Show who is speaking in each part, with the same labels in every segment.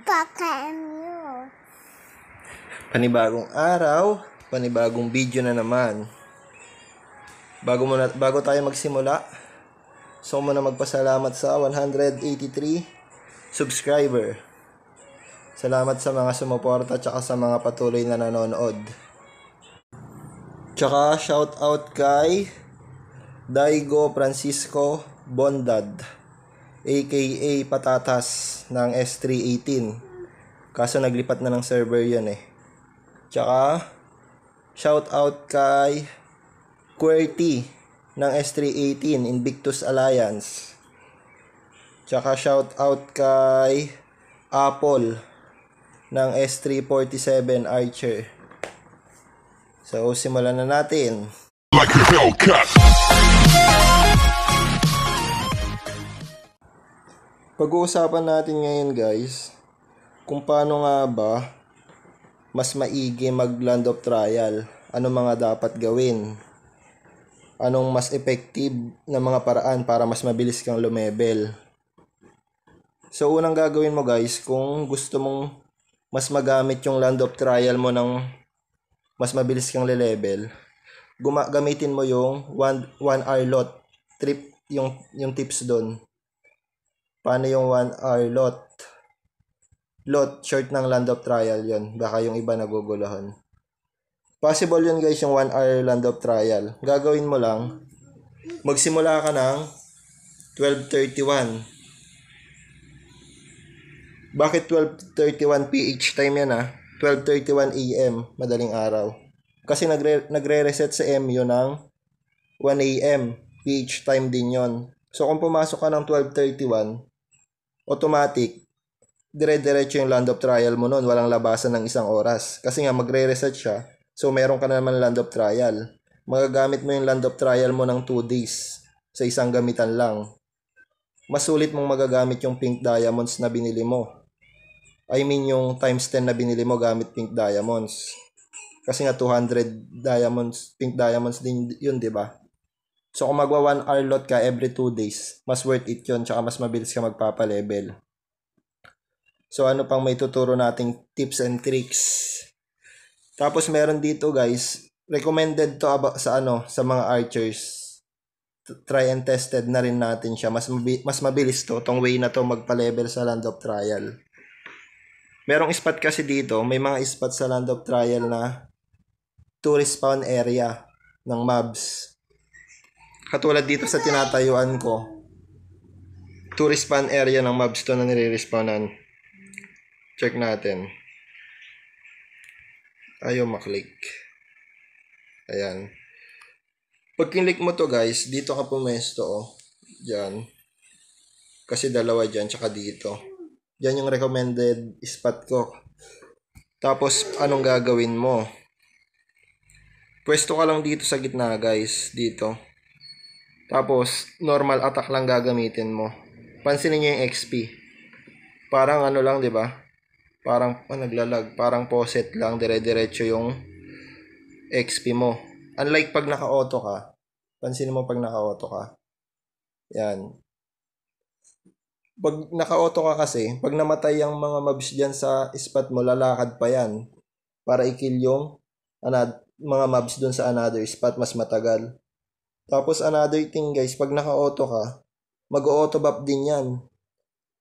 Speaker 1: Pakamu. Panibagong araw, panibagong video na naman. Bago muna, bago tayo magsimula, so muna magpasalamat sa 183 subscriber. Salamat sa mga sumuporta tsaka sa mga patuloy na nanonood. Tsaka shout out kay Daigo Francisco Bondad aka patatas ng S318. Kaso naglipat na ng server yun eh. Tsaka, shout out kay QWERTY ng S318 Invictus Alliance. Tsaka shout out kay Apple ng S347 Archer. So, simulan na natin. Like a Hellcat. Pag-uusapan natin ngayon guys kung paano nga ba mas maigi mag land of trial. Ano mga dapat gawin? Anong mas effective na mga paraan para mas mabilis kang lumebel? So unang gagawin mo guys kung gusto mong mas magamit yung land of trial mo ng mas mabilis kang le-level, gamitin mo yung 1 1 hour lot trip yung yung tips doon Paano yung 1 hour lot? Lot, short ng land of trial yon Baka yung iba naguguluhan. Possible yun guys, yung 1 hour land of trial. Gagawin mo lang, magsimula ka ng 12.31. Bakit 12.31 PH time yan ah? 12.31 AM, madaling araw. Kasi nagre- nagre-reset sa MU ng 1 AM, PH time din yon. So kung pumasok ka ng 12.31, automatic, dire-diretso yung land of trial mo noon. Walang labasan ng isang oras. Kasi nga, magre-reset siya. So, meron ka na naman land of trial. Magagamit mo yung land of trial mo ng 2 days sa isang gamitan lang. Mas sulit mong magagamit yung pink diamonds na binili mo. I mean yung times 10 na binili mo gamit pink diamonds. Kasi nga 200 diamonds, pink diamonds din yun, di ba? So kung magwa 1 hour lot ka every 2 days, mas worth it yun, tsaka mas mabilis ka magpapalevel. So ano pang may tuturo nating tips and tricks. Tapos meron dito guys, recommended to about sa ano, sa mga archers. Try and tested na rin natin siya. Mas mabi- mas mabilis to tong way na to magpa-level sa land of trial. Merong spot kasi dito, may mga spot sa land of trial na to respawn area ng mobs Katulad dito sa tinatayuan ko. To respawn area ng mobs to na nire-respawnan. Check natin. Ayaw maklik. Ayan. Pag kinlik mo to guys, dito ka pumesto oh. Diyan. Kasi dalawa diyan tsaka dito. Diyan yung recommended spot ko. Tapos anong gagawin mo? Pwesto ka lang dito sa gitna guys. Dito. Tapos, normal attack lang gagamitin mo. Pansinin niyo yung XP. Parang ano lang, di ba? Parang oh, naglalag. Parang poset lang. Dire-diretso yung XP mo. Unlike pag naka-auto ka. Pansinin mo pag naka-auto ka. Yan. Pag naka-auto ka kasi, pag namatay ang mga mobs dyan sa spot mo, lalakad pa yan. Para i-kill yung anad, mga mobs dun sa another spot, mas matagal. Tapos another thing guys, pag naka-auto ka, mag-auto buff din yan.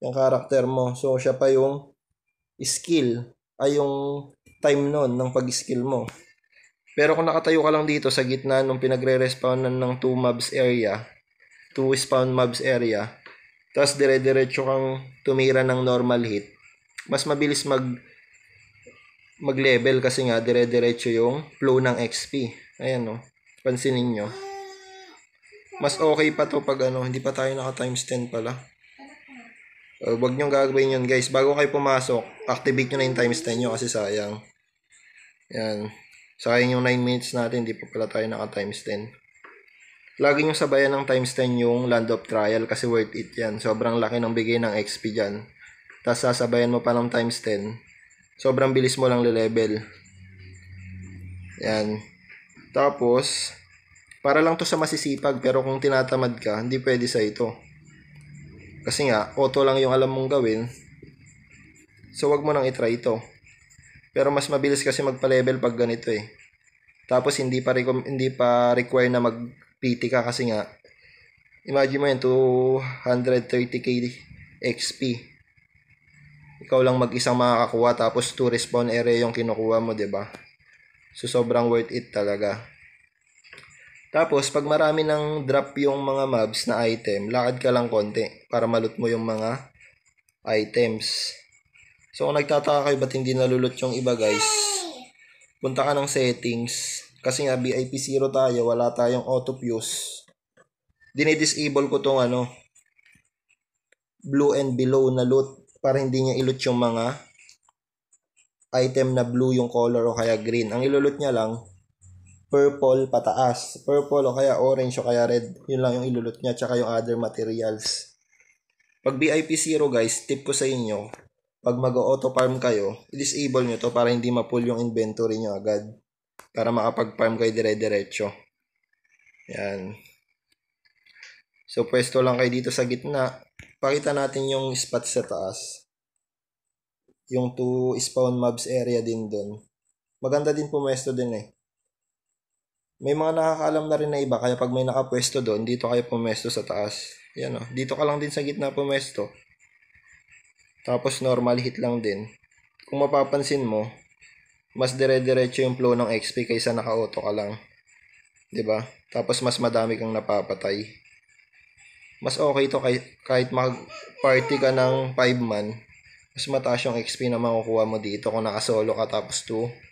Speaker 1: Yung character mo. So siya pa yung skill ay ah, yung time noon ng pag-skill mo. Pero kung nakatayo ka lang dito sa gitna nung pinagre-respawnan ng 2 mobs area, 2 spawn mobs area, tapos dire-diretso kang tumira ng normal hit, mas mabilis mag mag-level kasi nga dire-diretso yung flow ng XP. Ayan no. Pansinin nyo. Mas okay pa to pag ano, hindi pa tayo naka times 10 pala. Uh, wag niyong gagawin yun guys. Bago kayo pumasok, activate nyo na yung times 10 nyo kasi sayang. Yan. Sayang yung 9 minutes natin, hindi pa pala tayo naka times 10. Lagi nyo sabayan ng times 10 yung land of trial kasi worth it yan. Sobrang laki ng bigay ng XP dyan. Tapos sasabayan mo pa ng times 10. Sobrang bilis mo lang le-level. Yan. Tapos, para lang to sa masisipag pero kung tinatamad ka, hindi pwede sa ito. Kasi nga, auto lang yung alam mong gawin. So wag mo nang itry ito. Pero mas mabilis kasi magpa-level pag ganito eh. Tapos hindi pa hindi pa require na mag-PT ka kasi nga imagine mo yan 230k XP. Ikaw lang mag-isang makakakuha tapos 2 respawn area yung kinukuha mo, 'di ba? So sobrang worth it talaga. Tapos, pag marami ng drop yung mga mobs na item, lakad ka lang konti para malut mo yung mga items. So, kung nagtataka kayo ba't hindi nalulot yung iba, guys, punta ka ng settings. Kasi nga, VIP 0 tayo, wala tayong auto fuse. Dinidisable ko tong ano, blue and below na loot para hindi niya ilut yung mga item na blue yung color o kaya green. Ang ilulot niya lang, purple pataas. Purple o kaya orange o kaya red. Yun lang yung ilulot niya tsaka yung other materials. Pag BIP0 guys, tip ko sa inyo, pag mag-auto farm kayo, disable nyo to para hindi ma-pull yung inventory nyo agad. Para makapag-farm kayo dire-diretso. Yan. So, pwesto lang kayo dito sa gitna. Pakita natin yung spot sa taas. Yung to spawn mobs area din dun. Maganda din pumwesto din eh may mga nakakaalam na rin na iba kaya pag may nakapwesto doon, dito kayo pumesto sa taas. Yan o. Oh. Dito ka lang din sa gitna pumesto. Tapos normal hit lang din. Kung mapapansin mo, mas dire-diretso yung flow ng XP kaysa naka-auto ka lang. ba? Diba? Tapos mas madami kang napapatay. Mas okay to kahit, kahit mag-party ka ng 5 man, mas mataas yung XP na makukuha mo dito kung nakasolo ka tapos 2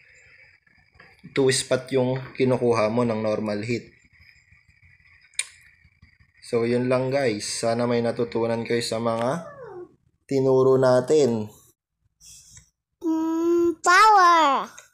Speaker 1: 2 spot yung kinukuha mo ng normal hit. So, yun lang guys. Sana may natutunan kayo sa mga tinuro natin. Mm, power!